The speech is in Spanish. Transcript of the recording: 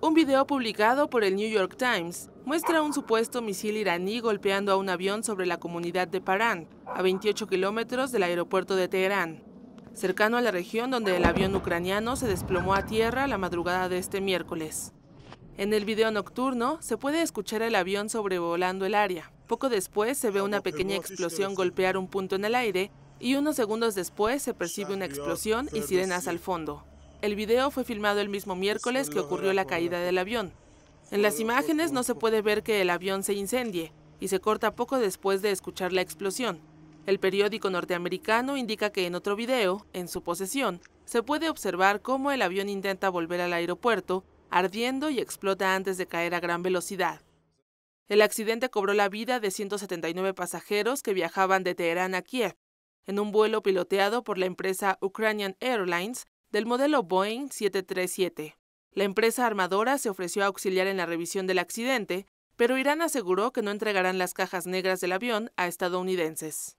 Un video publicado por el New York Times muestra un supuesto misil iraní golpeando a un avión sobre la comunidad de parán, a 28 kilómetros del aeropuerto de Teherán, cercano a la región donde el avión ucraniano se desplomó a tierra la madrugada de este miércoles. En el video nocturno se puede escuchar el avión sobrevolando el área. Poco después se ve una pequeña explosión golpear un punto en el aire y unos segundos después se percibe una explosión y sirenas al fondo. El video fue filmado el mismo miércoles que ocurrió la caída del avión. En las imágenes no se puede ver que el avión se incendie y se corta poco después de escuchar la explosión. El periódico norteamericano indica que en otro video, en su posesión, se puede observar cómo el avión intenta volver al aeropuerto, ardiendo y explota antes de caer a gran velocidad. El accidente cobró la vida de 179 pasajeros que viajaban de Teherán a Kiev, en un vuelo piloteado por la empresa Ukrainian Airlines del modelo Boeing 737. La empresa armadora se ofreció a auxiliar en la revisión del accidente, pero Irán aseguró que no entregarán las cajas negras del avión a estadounidenses.